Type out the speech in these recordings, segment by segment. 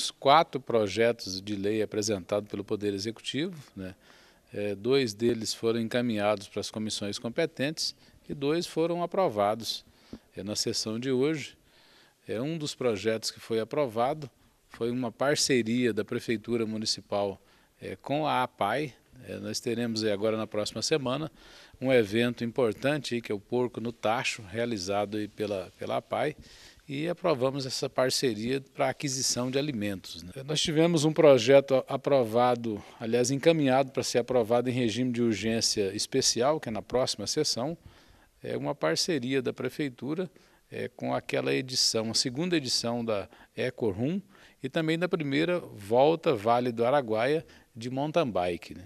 Os quatro projetos de lei apresentados pelo Poder Executivo, né, é, dois deles foram encaminhados para as comissões competentes e dois foram aprovados é, na sessão de hoje. É, um dos projetos que foi aprovado foi uma parceria da Prefeitura Municipal é, com a APAI, é, nós teremos agora na próxima semana um evento importante que é o Porco no Tacho, realizado pela, pela PAI e aprovamos essa parceria para aquisição de alimentos. Né? Nós tivemos um projeto aprovado, aliás, encaminhado para ser aprovado em regime de urgência especial, que é na próxima sessão, é uma parceria da Prefeitura é, com aquela edição, a segunda edição da Ecorum e também da primeira Volta Vale do Araguaia de mountain bike. Né?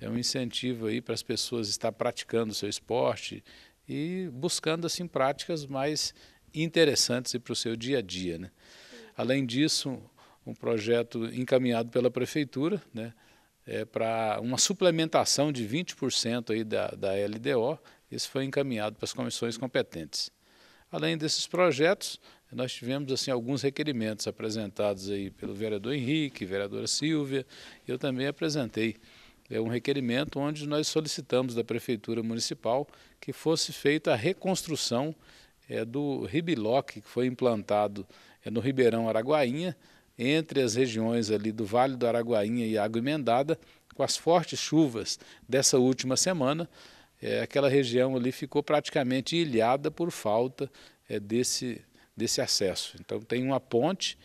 é um incentivo aí para as pessoas estar praticando o seu esporte e buscando assim práticas mais interessantes para o seu dia a dia. Né? Além disso, um projeto encaminhado pela prefeitura, né, é para uma suplementação de 20% aí da, da LDO, isso foi encaminhado para as comissões competentes. Além desses projetos, nós tivemos assim alguns requerimentos apresentados aí pelo vereador Henrique, vereadora Silvia, eu também apresentei é um requerimento onde nós solicitamos da Prefeitura Municipal que fosse feita a reconstrução é, do ribiloque que foi implantado é, no Ribeirão Araguainha, entre as regiões ali do Vale do Araguainha e Água Emendada, com as fortes chuvas dessa última semana, é, aquela região ali ficou praticamente ilhada por falta é, desse, desse acesso. Então tem uma ponte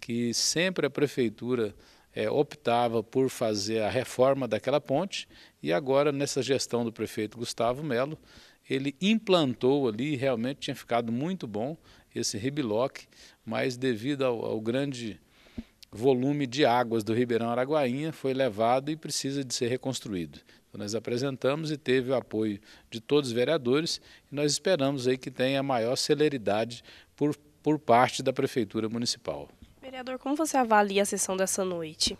que sempre a prefeitura é, optava por fazer a reforma daquela ponte e agora, nessa gestão do prefeito Gustavo Melo, ele implantou ali, realmente tinha ficado muito bom esse ribiloque, mas devido ao, ao grande volume de águas do Ribeirão Araguainha foi levado e precisa de ser reconstruído. Então, nós apresentamos e teve o apoio de todos os vereadores e nós esperamos aí que tenha maior celeridade por, por parte da Prefeitura Municipal. Vereador, como você avalia a sessão dessa noite?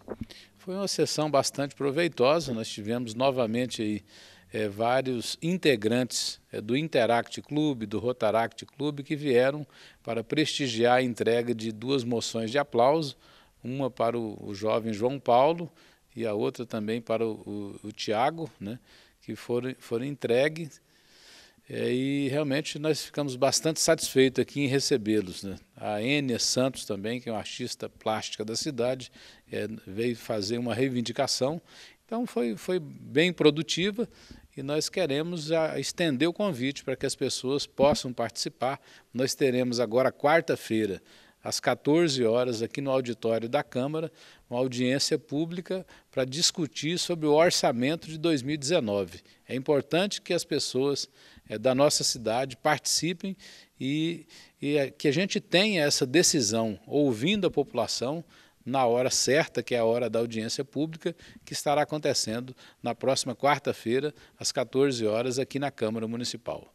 Foi uma sessão bastante proveitosa. Nós tivemos novamente aí, é, vários integrantes é, do Interact Clube, do Rotaract Clube, que vieram para prestigiar a entrega de duas moções de aplauso, uma para o, o jovem João Paulo e a outra também para o, o, o Tiago, né, que foram, foram entregues é, e realmente nós ficamos bastante satisfeitos aqui em recebê-los. Né? A Enia Santos também, que é uma artista plástica da cidade, é, veio fazer uma reivindicação. Então foi, foi bem produtiva e nós queremos a, estender o convite para que as pessoas possam participar. Nós teremos agora quarta-feira, às 14 horas, aqui no auditório da Câmara, uma audiência pública para discutir sobre o orçamento de 2019. É importante que as pessoas é da nossa cidade participem e, e é, que a gente tenha essa decisão ouvindo a população na hora certa, que é a hora da audiência pública, que estará acontecendo na próxima quarta-feira, às 14 horas, aqui na Câmara Municipal.